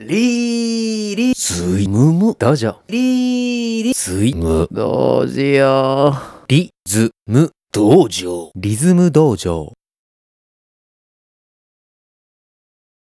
リーリスイムムダジャリーリスイムドジャリズム道場リズム道場